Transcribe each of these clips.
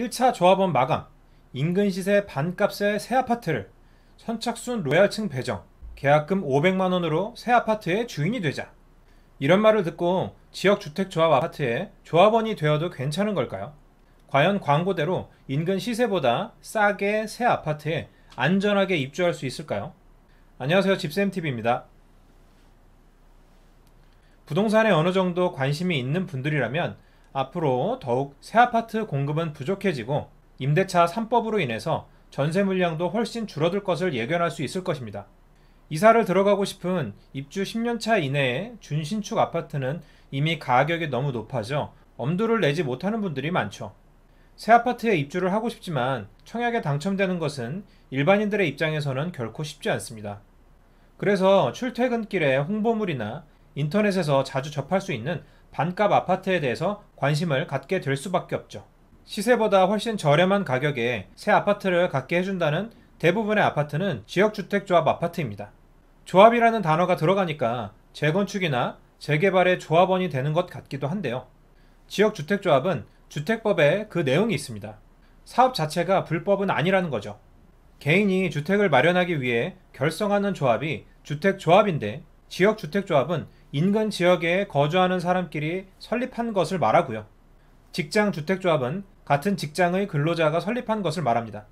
1차 조합원 마감, 인근 시세 반값의 새 아파트를 선착순 로얄층 배정, 계약금 500만원으로 새 아파트의 주인이 되자. 이런 말을 듣고 지역주택조합 아파트에 조합원이 되어도 괜찮은 걸까요? 과연 광고대로 인근 시세보다 싸게 새 아파트에 안전하게 입주할 수 있을까요? 안녕하세요. 집쌤TV입니다. 부동산에 어느 정도 관심이 있는 분들이라면 앞으로 더욱 새 아파트 공급은 부족해지고 임대차 3법으로 인해서 전세 물량도 훨씬 줄어들 것을 예견할 수 있을 것입니다. 이사를 들어가고 싶은 입주 10년차 이내에 준신축 아파트는 이미 가격이 너무 높아져 엄두를 내지 못하는 분들이 많죠. 새 아파트에 입주를 하고 싶지만 청약에 당첨되는 것은 일반인들의 입장에서는 결코 쉽지 않습니다. 그래서 출퇴근길에 홍보물이나 인터넷에서 자주 접할 수 있는 반값 아파트에 대해서 관심을 갖게 될 수밖에 없죠. 시세보다 훨씬 저렴한 가격에 새 아파트를 갖게 해준다는 대부분의 아파트는 지역주택조합 아파트입니다. 조합이라는 단어가 들어가니까 재건축이나 재개발의 조합원이 되는 것 같기도 한데요. 지역주택조합은 주택법에 그 내용이 있습니다. 사업 자체가 불법은 아니라는 거죠. 개인이 주택을 마련하기 위해 결성하는 조합이 주택조합인데 지역주택조합은 인근 지역에 거주하는 사람끼리 설립한 것을 말하고요. 직장주택조합은 같은 직장의 근로자가 설립한 것을 말합니다.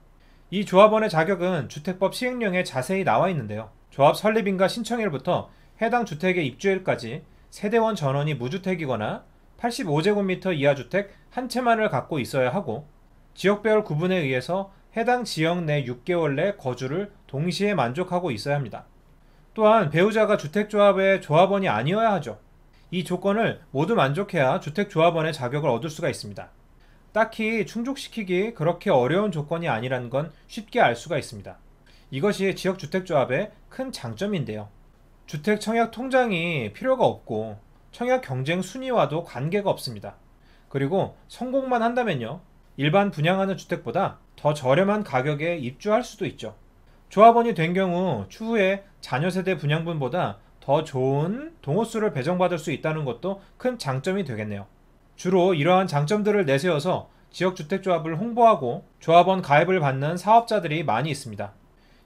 이 조합원의 자격은 주택법 시행령에 자세히 나와 있는데요. 조합 설립인가 신청일부터 해당 주택의 입주일까지 세대원 전원이 무주택이거나 85제곱미터 이하 주택 한 채만을 갖고 있어야 하고 지역별 구분에 의해서 해당 지역 내 6개월 내 거주를 동시에 만족하고 있어야 합니다. 또한 배우자가 주택조합의 조합원이 아니어야 하죠. 이 조건을 모두 만족해야 주택조합원의 자격을 얻을 수가 있습니다. 딱히 충족시키기 그렇게 어려운 조건이 아니라는 건 쉽게 알 수가 있습니다. 이것이 지역주택조합의 큰 장점인데요. 주택 청약 통장이 필요가 없고 청약 경쟁 순위와도 관계가 없습니다. 그리고 성공만 한다면요. 일반 분양하는 주택보다 더 저렴한 가격에 입주할 수도 있죠. 조합원이 된 경우 추후에 자녀 세대 분양분보다 더 좋은 동호수를 배정받을 수 있다는 것도 큰 장점이 되겠네요. 주로 이러한 장점들을 내세워서 지역주택조합을 홍보하고 조합원 가입을 받는 사업자들이 많이 있습니다.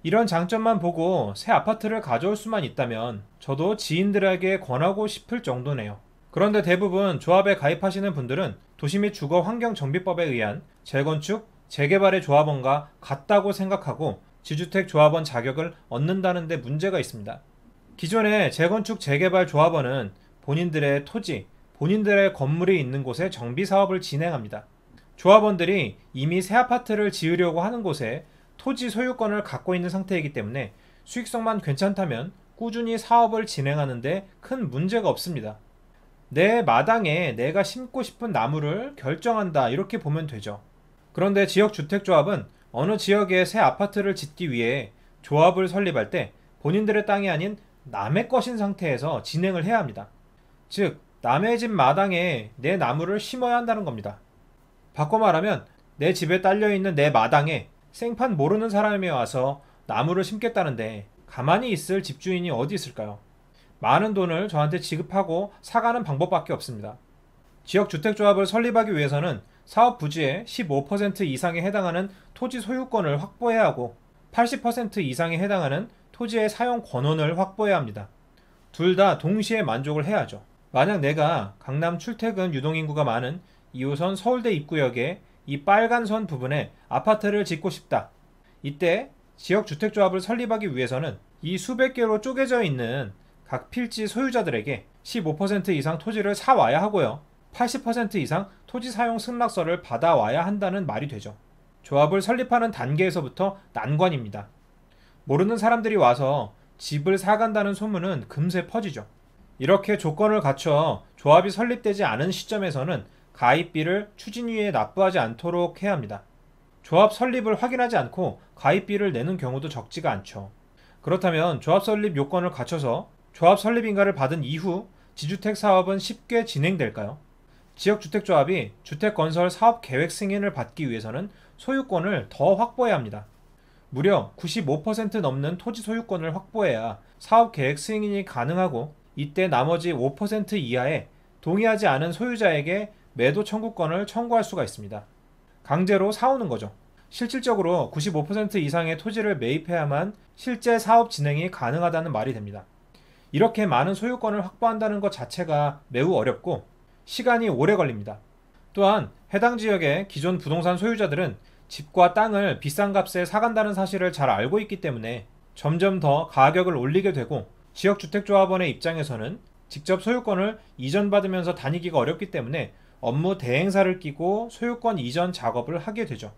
이런 장점만 보고 새 아파트를 가져올 수만 있다면 저도 지인들에게 권하고 싶을 정도네요. 그런데 대부분 조합에 가입하시는 분들은 도시 및 주거 환경 정비법에 의한 재건축, 재개발의 조합원과 같다고 생각하고 지주택 조합원 자격을 얻는다는 데 문제가 있습니다. 기존의 재건축 재개발 조합원은 본인들의 토지, 본인들의 건물이 있는 곳에 정비 사업을 진행합니다. 조합원들이 이미 새 아파트를 지으려고 하는 곳에 토지 소유권을 갖고 있는 상태이기 때문에 수익성만 괜찮다면 꾸준히 사업을 진행하는데 큰 문제가 없습니다. 내 마당에 내가 심고 싶은 나무를 결정한다 이렇게 보면 되죠. 그런데 지역주택조합은 어느 지역에 새 아파트를 짓기 위해 조합을 설립할 때 본인들의 땅이 아닌 남의 것인 상태에서 진행을 해야 합니다. 즉, 남의 집 마당에 내 나무를 심어야 한다는 겁니다. 바꿔 말하면 내 집에 딸려있는 내 마당에 생판 모르는 사람이 와서 나무를 심겠다는데 가만히 있을 집주인이 어디 있을까요? 많은 돈을 저한테 지급하고 사가는 방법밖에 없습니다. 지역 주택조합을 설립하기 위해서는 사업 부지의 15% 이상에 해당하는 토지 소유권을 확보해야 하고 80% 이상에 해당하는 토지의 사용 권원을 확보해야 합니다. 둘 다 동시에 만족을 해야죠. 만약 내가 강남 출퇴근 유동인구가 많은 2호선 서울대 입구역에 이 빨간 선 부분에 아파트를 짓고 싶다. 이때 지역주택조합을 설립하기 위해서는 이 수백 개로 쪼개져 있는 각 필지 소유자들에게 15% 이상 토지를 사와야 하고요. 80% 이상 토지 사용 승낙서를 받아와야 한다는 말이 되죠. 조합을 설립하는 단계에서부터 난관입니다. 모르는 사람들이 와서 집을 사간다는 소문은 금세 퍼지죠. 이렇게 조건을 갖춰 조합이 설립되지 않은 시점에서는 가입비를 추진위에 납부하지 않도록 해야 합니다. 조합 설립을 확인하지 않고 가입비를 내는 경우도 적지가 않죠. 그렇다면 조합 설립 요건을 갖춰서 조합 설립인가를 받은 이후 지주택 사업은 쉽게 진행될까요? 지역주택조합이 주택건설 사업 계획 승인을 받기 위해서는 소유권을 더 확보해야 합니다. 무려 95% 넘는 토지 소유권을 확보해야 사업 계획 승인이 가능하고 이때 나머지 5% 이하에 동의하지 않은 소유자에게 매도 청구권을 청구할 수가 있습니다. 강제로 사오는 거죠. 실질적으로 95% 이상의 토지를 매입해야만 실제 사업 진행이 가능하다는 말이 됩니다. 이렇게 많은 소유권을 확보한다는 것 자체가 매우 어렵고 시간이 오래 걸립니다. 또한 해당 지역의 기존 부동산 소유자들은 집과 땅을 비싼 값에 사간다는 사실을 잘 알고 있기 때문에 점점 더 가격을 올리게 되고 지역주택조합원의 입장에서는 직접 소유권을 이전받으면서 다니기가 어렵기 때문에 업무 대행사를 끼고 소유권 이전 작업을 하게 되죠.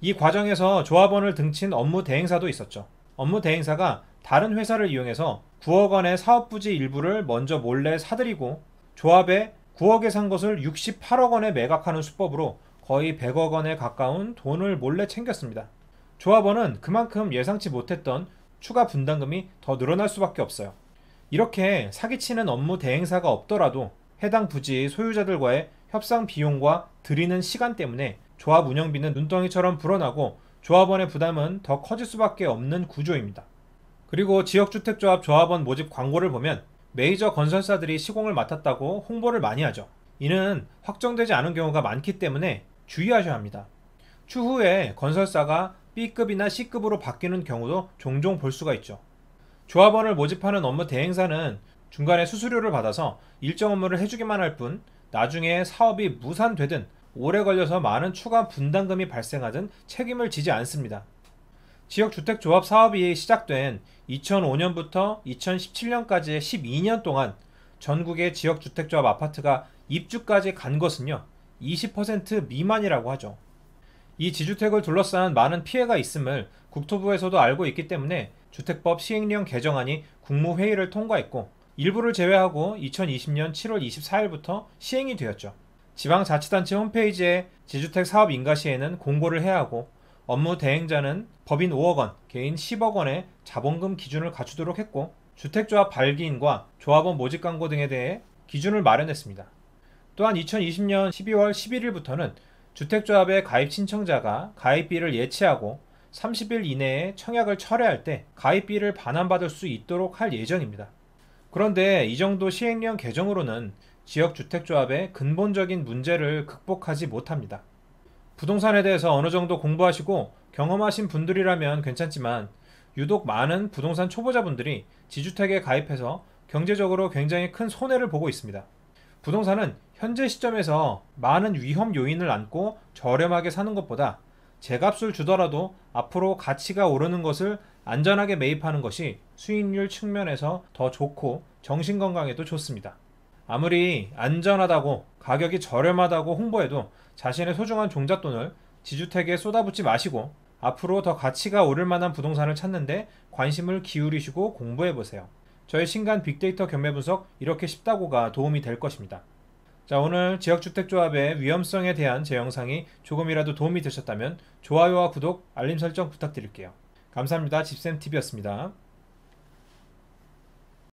이 과정에서 조합원을 등친 업무 대행사도 있었죠. 업무 대행사가 다른 회사를 이용해서 9억 원의 사업부지 일부를 먼저 몰래 사들이고 조합에 9억에 산 것을 68억 원에 매각하는 수법으로 거의 100억 원에 가까운 돈을 몰래 챙겼습니다. 조합원은 그만큼 예상치 못했던 추가 분담금이 더 늘어날 수밖에 없어요. 이렇게 사기치는 업무 대행사가 없더라도 해당 부지 소유자들과의 협상 비용과 들이는 시간 때문에 조합 운영비는 눈덩이처럼 불어나고 조합원의 부담은 더 커질 수밖에 없는 구조입니다. 그리고 지역주택조합 조합원 모집 광고를 보면 메이저 건설사들이 시공을 맡았다고 홍보를 많이 하죠. 이는 확정되지 않은 경우가 많기 때문에 주의하셔야 합니다. 추후에 건설사가 B급이나 C급으로 바뀌는 경우도 종종 볼 수가 있죠. 조합원을 모집하는 업무 대행사는 중간에 수수료를 받아서 일정 업무를 해주기만 할 뿐 나중에 사업이 무산되든 오래 걸려서 많은 추가 분담금이 발생하든 책임을 지지 않습니다. 지역주택조합 사업이 시작된 2005년부터 2017년까지의 12년 동안 전국의 지역주택조합 아파트가 입주까지 간 것은요, 20% 미만이라고 하죠. 이 지주택을 둘러싼 많은 피해가 있음을 국토부에서도 알고 있기 때문에 주택법 시행령 개정안이 국무회의를 통과했고 일부를 제외하고 2020년 7월 24일부터 시행이 되었죠. 지방자치단체 홈페이지에 지주택 사업 인가 시에는 공고를 해야 하고 업무 대행자는 법인 5억 원, 개인 10억 원의 자본금 기준을 갖추도록 했고 주택조합 발기인과 조합원 모집 광고 등에 대해 기준을 마련했습니다. 또한 2020년 12월 11일부터는 주택조합의 가입 신청자가 가입비를 예치하고 30일 이내에 청약을 철회할 때 가입비를 반환받을 수 있도록 할 예정입니다. 그런데 이 정도 시행령 개정으로는 지역주택조합의 근본적인 문제를 극복하지 못합니다. 부동산에 대해서 어느 정도 공부하시고 경험하신 분들이라면 괜찮지만 유독 많은 부동산 초보자분들이 지주택에 가입해서 경제적으로 굉장히 큰 손해를 보고 있습니다. 부동산은 현재 시점에서 많은 위험 요인을 안고 저렴하게 사는 것보다 제값을 주더라도 앞으로 가치가 오르는 것을 안전하게 매입하는 것이 수익률 측면에서 더 좋고 정신건강에도 좋습니다. 아무리 안전하다고 가격이 저렴하다고 홍보해도 자신의 소중한 종잣돈을 지주택에 쏟아붓지 마시고 앞으로 더 가치가 오를 만한 부동산을 찾는데 관심을 기울이시고 공부해 보세요. 저의 신간 빅데이터 경매 분석 이렇게 쉽다고가 도움이 될 것입니다. 자, 오늘 지역주택조합의 위험성에 대한 제 영상이 조금이라도 도움이 되셨다면 좋아요와 구독, 알림 설정 부탁드릴게요. 감사합니다. 집쌤TV였습니다.